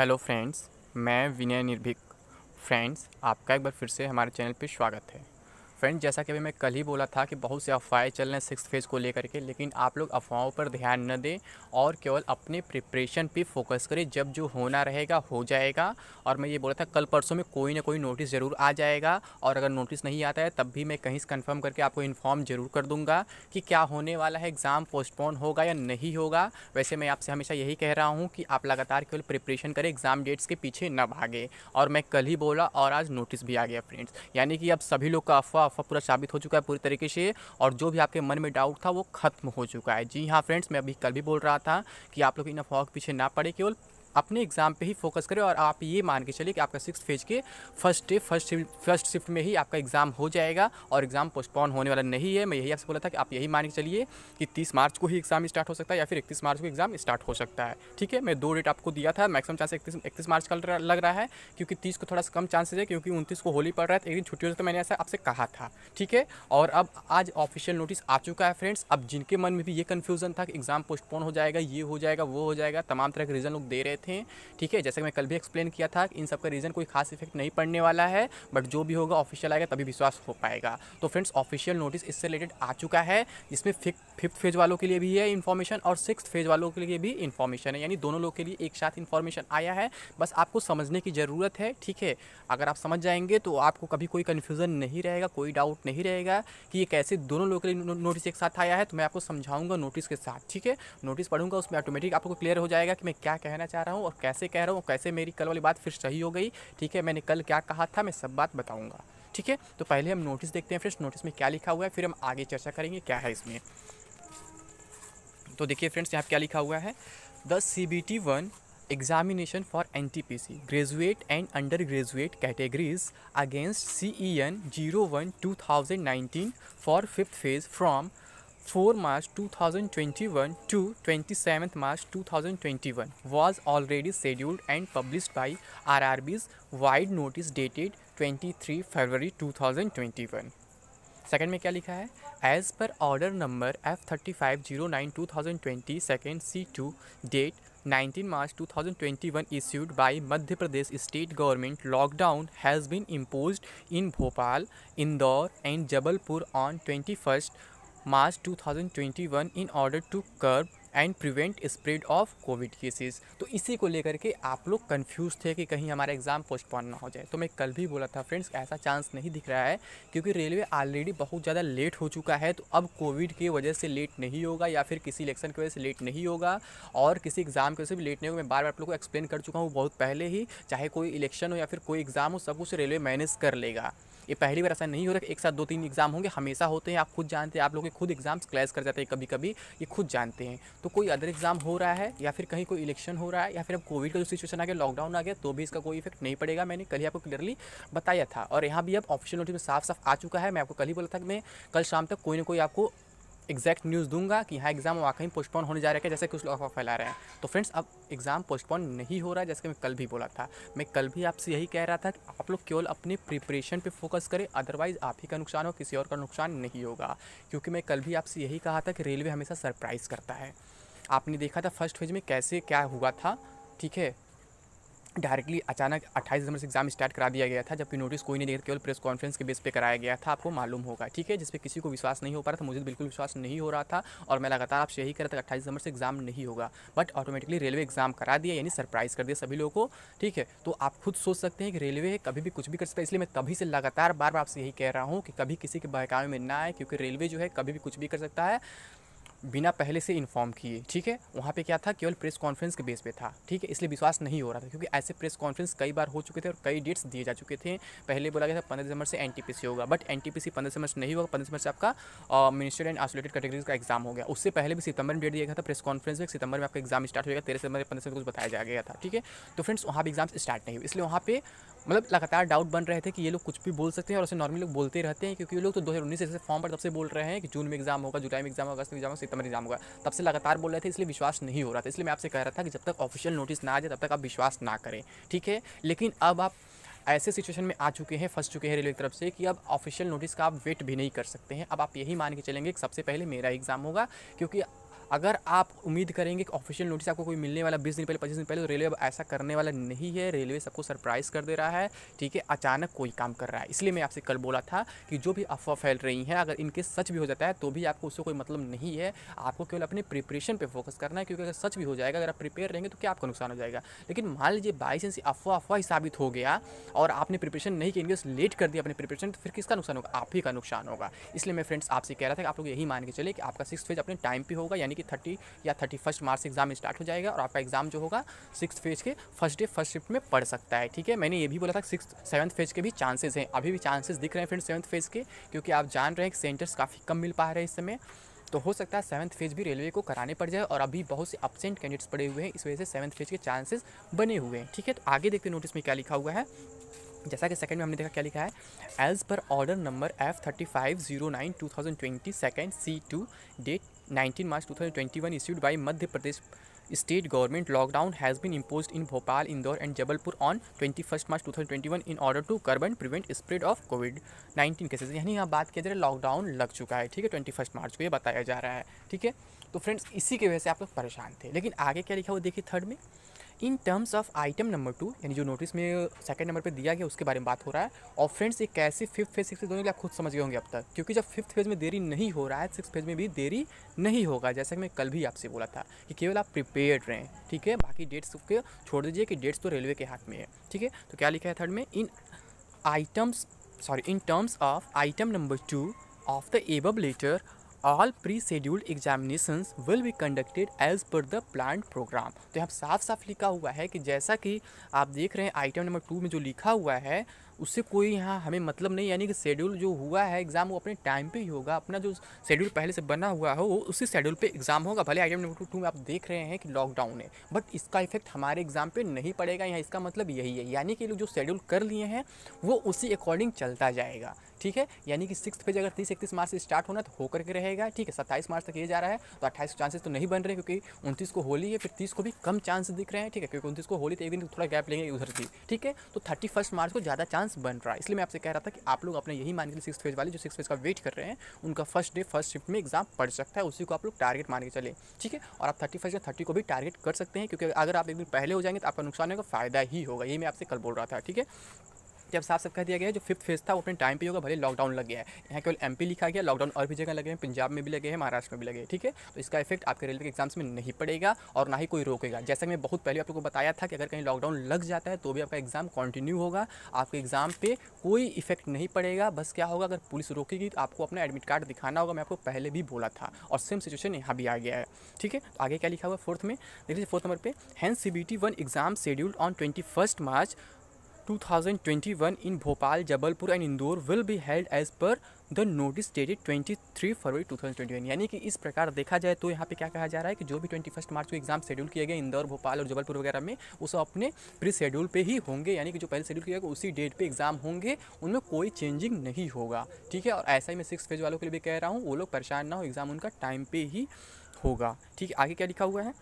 Hello friends मैं विनय निर्भीक friends आपका एक बार फिर से हमारे चैनल पर स्वागत है फ्रेंड जैसा कि अभी मैं कल ही बोला था कि बहुत से अफवाहें चल रहे हैं सिक्स फेज को लेकर के लेकिन आप लोग अफवाहों पर ध्यान न दें और केवल अपने प्रिपरेशन पे फोकस करें जब जो होना रहेगा हो जाएगा और मैं ये बोला था कल परसों में कोई ना कोई नोटिस ज़रूर आ जाएगा और अगर नोटिस नहीं आता है तब भी मैं कहीं से कन्फर्म करके आपको इन्फॉर्म ज़रूर कर दूँगा कि क्या होने वाला है एग्ज़ाम पोस्टपोन होगा या नहीं होगा वैसे मैं आपसे हमेशा यही कह रहा हूँ कि आप लगातार केवल प्रिपरेशन करें एग्ज़ाम डेट्स के पीछे न भागे और मैं कल ही बोला और आज नोटिस भी आ गया फ्रेंड्स यानी कि अब सभी लोग का अफवाह अफवाह पूरा साबित हो चुका है पूरी तरीके से और जो भी आपके मन में डाउट था वो खत्म हो चुका है जी हाँ फ्रेंड्स मैं अभी कल भी बोल रहा था कि आप लोग इन अफवाह के पीछे ना पड़े केवल अपने एग्ज़ाम पे ही फोकस करें और आप ये मान के चलिए कि आपका सिक्स फेज के first day first first shift में ही आपका एग्ज़ाम हो जाएगा और एग्ज़ाम पोस्टपोन होने वाला नहीं है मैं यही आपसे बोला था कि आप यही मान के चलिए कि तीस मार्च को ही एग्ज़ाम स्टार्ट हो सकता है या फिर इकतीस मार्च को एग्ज़ाम स्टार्ट हो सकता है ठीक है मैं दो डेट आपको दिया था मैक्सिमम चांस इकतीस इकतीस मार्च का लग रहा है क्योंकि तीस को थोड़ा सा कम चांसेस है क्योंकि उनतीस को होली पड़ रहा है एक दिन छुट्टी हो तो मैंने ऐसा आपसे कहा था ठीक है और अब आज ऑफिशियल नोटिस आ चुका है फ्रेंड्स अब जिनके मन में भी ये कन्फ्यूज़न था कि एग्ज़ाम पोस्टपोन हो जाएगा ये हो जाएगा वो हो जाएगा तमाम तरह के रीज़न लोग दे रहे थे ठीक है जैसे मैं कल भी एक्सप्लेन किया था कि इन सब का रीज़न कोई खास इफेक्ट नहीं पड़ने वाला है बट जो भी होगा ऑफिशियल आएगा तभी विश्वास हो पाएगा तो फ्रेंड्स ऑफिशियल नोटिस इससे रिलेटेड आ चुका है जिसमें फिफ्थ फेज वालों के लिए भी है इन्फॉर्मेशन और सिक्स फेज वालों के लिए भी इन्फॉर्मेशन है यानी दोनों लोग के लिए एक साथ इन्फॉर्मेशन आया है बस आपको समझने की ज़रूरत है ठीक है अगर आप समझ जाएंगे तो आपको कभी कोई कन्फ्यूज़न नहीं रहेगा कोई डाउट नहीं रहेगा कि ये कैसे दोनों लोगों के लिए नोटिस एक साथ आया है तो मैं आपको समझाऊंगा नोटिस के साथ ठीक है नोटिस पढ़ूंगा उसमें ऑटोमेटिक आपको क्लियर हो जाएगा कि मैं क्या कहना चाह रहा रहा हूँ और कैसे कह रहा हूँ कैसे मेरी कल वाली बात फिर सही हो गई ठीक है मैंने कल क्या कहा था मैं सब बात बताऊँगा ठीक है तो पहले हम नोटिस देखते हैं फ्रेंड्स नोटिस में क्या लिखा हुआ है फिर हम आगे चर्चा करेंगे क्या है इसमें तो देखिए फ्रेंड्स यहाँ क्या लिखा हुआ है the C B T one examination for N T P C graduate and undergraduate categories against C E N zero one two thousand nineteen for fifth phase from 4 March 2021 to and March 2021 was already scheduled and published by RRB's wide notice dated 23 February 2021. Second में क्या लिखा है as per order number F thirty five zero nine two thousand twenty second C to date nineteen March two thousand twenty one issued by Madhya Pradesh state government lockdown has been impose in Bhopal Indore and Jabalpur on twenty first March 2021 in order to curb and prevent spread of covid cases तो इसी को लेकर के आप लोग confuse थे कि कहीं हमारा एग्ज़ाम पोस्टपोन ना हो जाए तो मैं कल भी बोला था फ्रेंड्स ऐसा चांस नहीं दिख रहा है क्योंकि रेलवे ऑलरेडी बहुत ज़्यादा लेट हो चुका है तो अब कोविड की वजह से लेट नहीं होगा या फिर किसी इलेक्शन की वजह से लेट नहीं होगा और किसी एग्ज़ाम की वजह से भी लेट नहीं होगा मैं बार बार आप लोग को एक्सप्लेन कर चुका हूँ बहुत पहले ही चाहे कोई इलेक्शन हो या फिर कोई एग्ज़ाम हो सब कुछ रेलवे मैनेज कर लेगा ये पहली बार ऐसा नहीं हो रहा है एक साथ दो तीन एग्ज़ाम होंगे हमेशा होते हैं आप खुद जानते हैं आप लोग खुद एग्ज़ाम्स क्लैश कर जाते हैं कभी कभी ये खुद जानते हैं तो कोई अदर एग्ज़ाम हो रहा है या फिर कहीं कोई इलेक्शन हो रहा है या फिर अब कोविड का जो सिचुएशन आ गया लॉकडाउन आ गया तो भी इसका कोई इफेक्ट नहीं पड़ेगा मैंने कल ही आपको क्लियरली बताया था और यहाँ भी अब ऑफिशियल नोटिस में साफ साफ आ चुका है मैं आपको कल ही बोला था कि मैं कल शाम तक कोई ना कोई आपको एग्जैक्ट न्यूज़ दूंगा कि हाँ एग्ज़ाम वाकई पोस्टपोन होने जा रहा है जैसे कुछ लोग अफवाह फैला रहे हैं तो फ्रेंड्स अब एग्ज़ाम पोस्टपोन नहीं हो रहा है जैसे कि मैं कल भी बोला था मैं कल भी आपसे यही कह रहा था कि आप लोग केवल अपने प्रिपरेशन पे फोकस करें अदरवाइज़ आप ही का नुकसान हो किसी और का नुकसान नहीं होगा क्योंकि मैं कल भी आपसे यही कहा था कि रेलवे हमेशा सरप्राइज़ करता है आपने देखा था फर्स्ट फेज में कैसे क्या हुआ था ठीक है डायरेक्टली अचानक 28 दिसंबर से एग्जाम स्टार्ट करा दिया गया था जबकि नोटिस कोई नहीं देखा केवल प्रेस कॉन्फ्रेंस के बेस पे कराया गया था आपको मालूम होगा ठीक है जिस पर किसी को विश्वास नहीं हो पा रहा था मुझे तो बिल्कुल विश्वास नहीं हो रहा था और मैं लगातार आपसे यही कर रहा था अट्ठाईस दिसंबर से एग्जाम नहीं होगा बट ऑटोमेटिकली रेलवे एग्जाम करा दिया यानी सरप्राइज़ कर दिया सभी लोगों को ठीक है तो आप खुद सोच सकते हैं कि रेलवे कभी भी कुछ भी कर सकता है इसलिए मैं तभी से लगातार बार बार आपसे यही कह रहा हूँ कि कभी किसी के बहकावे में ना आए क्योंकि रेलवे जो है कभी भी कुछ भी कर सकता है बिना पहले से इन्फॉर्म किए ठीक है वहाँ पे क्या था केवल प्रेस कॉन्फ्रेंस के बेस पे था ठीक है इसलिए विश्वास नहीं हो रहा था क्योंकि ऐसे प्रेस कॉन्फ्रेंस कई बार हो चुके थे और कई डेट्स दिए जा चुके थे पहले बोला गया था पंद्रह दिसंबर से एन होगा बट एन टी पंद्रह दिसंबर से नहीं होगा पंद्रह दिसंबर से आपका मिनिस्टर एंड आइसोलेटेड कैटेगरीज का एग्जाम हो गया उससे पहले भी सितंबर में डेट दिया गया था प्रेस कॉन्फ्रेंस में सितंबर में आपका एग्जाम स्टार्ट होगा तेरह सितंबर पंद्रह सितंबर कुछ बताया जा गया था ठीक है तो फ्रेंड्स वहाँ पर एग्जाम स्टार्ट नहीं हुई इसलिए वहाँ पर मतलब लगातार डाउट बन रहे थे कि ये लोग कुछ भी बोल सकते हैं और उसे नॉर्मली लोग बोलते रहते हैं क्योंकि ये लोग तो दो हज़ार उन्नीस से फॉर्म पर तब से बोल रहे हैं कि जून में एग्जाम होगा जुलाई में एग्जाम होगा अगस्त में एग्जाम होगा सितंबर एग्जाम होगा तब से लगातार बोल रहे थे इसलिए विश्वास नहीं हो रहा था इसलिए मैं आपसे कह रहा था कि जब तक ऑफिशियल नोटिस ना आ जाए तब तक आप विश्वास ना करें ठीक है लेकिन अब आप ऐसे सिचुएशन में आ चुके हैं फंस चुके हैं रेलवे की तरफ से कि अब ऑफिशियल नोटिस का आप वेट भी नहीं कर सकते हैं अब आप यही मान के चलेंगे कि सबसे पहले मेरा एग्ज़ाम होगा क्योंकि अगर आप उम्मीद करेंगे कि ऑफिशियल नोटिस आपको कोई मिलने वाला बीस दिन पहले पच्चीस दिन पहले तो रेलवे अब ऐसा करने वाला नहीं है रेलवे सबको सरप्राइज़ कर दे रहा है ठीक है अचानक कोई काम कर रहा है इसलिए मैं आपसे कल बोला था कि जो भी अफवाह फैल रही हैं अगर इनके सच भी हो जाता है तो भी आपको उससे कोई मतलब नहीं है आपको केवल अपने प्रिपरेशन पर फोकस करना है क्योंकि अगर सच भी हो जाएगा अगर आप प्रिपेयर रहेंगे तो क्या आपका नुकसान हो जाएगा लेकिन मान लीजिए बाई चांस अफवाह अफवाह ही साबित हो गया और आपने प्रिपरेशन नहीं किया लेट कर दिया अपने प्रिपरेशन तो फिर किसका नुकसान होगा आप ही का नुकसान होगा इसलिए मैं फ्रेंड्स आपसे कह रहा था कि आप लोग यही मान के चले कि आपका सिक्स फेज अपने टाइम पर होगा यानी कि थर्टी या thirty first March exam start हो जाएगा और आपका एग्ज़ाम जो होगा सिक्स फेज के फर्स्ट डे फर्स्ट शिफ्ट में पढ़ सकता है ठीक है मैंने ये भी बोला था सिक्स सेवन्थ फेज के भी चांसेज हैं अभी भी चांसेस दिख रहे हैं फ्रेंड सेवन्थ फेज के क्योंकि आप जान रहे हैं कि सेंटर्स काफ़ी कम मिल पा रहे हैं इस समय तो हो सकता है सेवन्थ फेज भी रेलवे को कराने पड़ जाए और अभी बहुत से अपसेंट कैंडिडेट्स पड़े हुए हैं इस वजह से सेवन्थ फेज के चांसेस बने हुए हैं ठीक है तो आगे देखते नोटिस में क्या लिखा हुआ है जैसा कि सेकंड में हमने देखा क्या लिखा है as per order number F thirty five zero nine two thousand twenty second C to date nineteen March two thousand twenty one issued by Madhya Pradesh state government lockdown has been impose in Bhopal Indore and Jabalpur on twenty first March two thousand twenty one in order to curb and prevent spread of covid nineteen cases यानी यहाँ बात किया जा रहा है lockdown लग चुका है ठीक है ट्वेंटी फर्स्ट मार्च को यह बताया जा रहा है ठीक है तो फ्रेंड्स इसी की वजह से आप लोग परेशान थे लेकिन आगे क्या लिखा वो देखिए थर्ड में in terms of item number two यानी जो नोटिस में सेकंड uh, नंबर पे दिया गया उसके बारे में बात हो रहा है और फ्रेंड्स ये कैसे फिफ्थ फेज सिक्स दोनों के लिए खुद समझ गए होंगे अब तक क्योंकि जब फिफ्थ फेज में देरी नहीं हो रहा है सिक्स फेज में भी देरी नहीं होगा जैसा कि मैं कल भी आपसे बोला था कि केवल आप प्रिपेयर्ड रहें ठीक है बाकी डेट्स के छोड़ दीजिए कि डेट्स तो रेलवे के हाथ में है ठीक है तो क्या लिखा है थर्ड में in items sorry in terms of item number two of the above letter all prescheduled examination will be conducted as per the plan programme तो यहाँ साफ साफ लिखा हुआ है कि जैसा कि आप देख रहे हैं आइटम नंबर टू में जो लिखा हुआ है उससे कोई यहाँ हमें मतलब नहीं यानी कि शेड्यूल जो हुआ है एग्ज़ाम वो अपने टाइम पे ही होगा अपना जो शेड्यूल पहले से बना हुआ हो वो उसी शेड्यूल पे एग्ज़ाम होगा भले आइटम नंबर टू में आप देख रहे हैं कि लॉकडाउन है बट इसका इफेक्ट हमारे एग्ज़ाम पर नहीं पड़ेगा यहाँ इसका मतलब यही है यानी कि लोग जो शेड्यूल कर लिए हैं वो उसी अकॉर्डिंग चलता जाएगा ठीक है यानी कि सिक्स पेज अगर तीस इकतीस मार्च से स्टार्ट होना तो होकर के रहेगा ठीक है सत्ताईस मार्च तक ये जा रहा है तो अट्ठाईस चांसेस तो नहीं बन रहे क्योंकि उनतीस को होली है फिर तीस को भी कम चांस दिख रहे हैं ठीक है क्योंकि उनतीस को होली तो एक दिन थोड़ा गैप लेंगे उधर की ठीक है तो थर्टी मार्च को ज़्यादा चांस चांस बन रहा है इसलिए मैं आपसे कह रहा था कि आप लोग अपने यही मान के सिक्स फेज वाले जो सिक्स फेज का वेट कर रहे हैं उनका फर्स्ट डे फर्स्ट शिफ्ट में एग्जाम पड़ सकता है उसी को आप लोग टारगेट मान के चले ठीक है और आप थर्टी या थर्टी को भी टारगेट कर सकते हैं क्योंकि अगर आप एक दिन पहले हो जाएंगे तो आपका नुकसान होगा फायदा ही होगा यही मैं आपसे कल बोल रहा था ठीक है जब साफ साफ कह दिया गया जो फिफ्थ फेज था वो अपने टाइम पे होगा भले लॉकडाउन लग गया है यहाँ केवल एमपी लिखा गया लॉकडाउन और भी जगह लगे हैं पंजाब में भी लगे हैं महाराष्ट्र में भी लगे हैं ठीक है तो इसका इफेक्ट आपके रेलवे के एग्जाम्स में नहीं पड़ेगा और ना ही कोई रोकेगा जैसा मैं बहुत पहले आपको बताया था कि अगर कहीं लॉकडाउन लग जाता है तो भी आपका एग्ज़ाम कंटिन्यू होगा आपके एग्ज़ाम पर कोई इफेक्ट नहीं पड़ेगा बस क्या होगा अगर पुलिस रोकेगी तो आपको अपना एडमिट कार्ड दिखाना होगा मैं आपको पहले भी बोला था और सेम सिचुएशन यहाँ भी आ गया है ठीक है तो आगे क्या लिखा हुआ फोर्थ में देखिए फोर्थ नंबर पर हैं C B T one exam scheduled on twenty first March 2021 in Bhopal, Jabalpur and Indore will be held as per the notice dated 23 फरवरी 2021 यानी कि इस प्रकार देखा जाए तो यहाँ पे क्या कहा जा रहा है कि जो भी 21 मार्च को एग्जाम शेड्यूल किए गए इंदौर भोपाल और जबलपुर वगैरह में वो सब अपने प्री शेड्यूल पे ही होंगे यानी कि जो पहले शेड्यूल किया गया उसी डेट पे एग्जाम होंगे उनमें कोई चेंजिंग नहीं होगा ठीक है और ऐसा ही मैं सिक्स फेज वालों के लिए भी कह रहा हूँ वो लोग परेशान ना हो एग्ज़ाम उनका टाइम पे ही होगा ठीक है आगे क्या लिखा हुआ है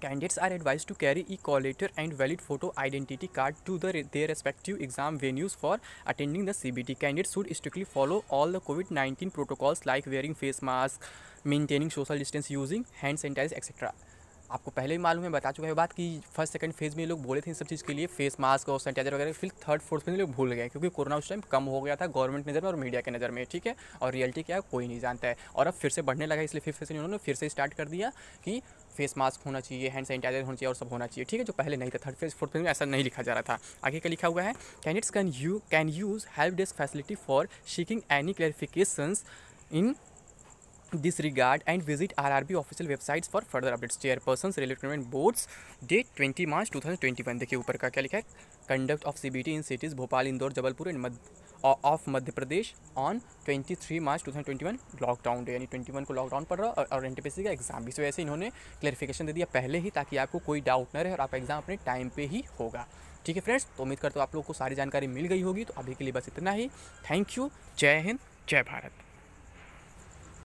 Candidates are advised to carry e-collator and valid photo identity card to the, their respective exam venues for attending the CBT. Candidates should strictly follow all the COVID-19 protocols like wearing face mask, maintaining social distance, using hand sanitizers, etc. आपको पहले भी मालूम है बता चुका है बात कि फर्स्ट सेकंड फेज़ में लोग बोले थे इन सब चीज़ के लिए फेस मास्क और सैनिटाइजर वगैरह फिर थर्ड फोर्थ में लोग भूल गए क्योंकि कोरोना उस टाइम कम हो गया था गवर्नमेंट नज़र में और मीडिया के नज़र में ठीक है और रियलिटी क्या है कोई नहीं जानता है और अब फिर से बढ़ने लगा इसलिए फिर से उन्होंने फिर से स्टार्ट कर दिया कि फेस मास्क होना चाहिए हैंड सैनिटाइजर होना चाहिए और सब होना चाहिए ठीक है जो पहले नहीं था थर्ड फेज फोर्थ फेज में ऐसा नहीं लिखा जा रहा था आगे का लिखा हुआ है candidates can you can use help desk facility for seeking any clarification in disregard and R RRB official websites for further updates chairperson relevant government boards date twenty March two thousand twenty one देखिए ऊपर का क्या लिखा है conduct of C B T in cities Bhopal Indore Jabalpur and Madhya of Madhya Pradesh on twenty three March two thousand twenty one lockdown day यानी twenty one को lockdown पड़ रहा और एन का एग्जाम भी इस वजह से इन्होंने क्लेरिफिकेशन दे दिया पहले ही ताकि आपको कोई डाउट न रहे और आपका एग्जाम अपने टाइम पर ही होगा ठीक है फ्रेंड्स तो उम्मीद करता हूँ आप लोग को सारी जानकारी मिल गई होगी तो अभी के लिए बस इतना ही थैंक यू जय हिंद जय भारत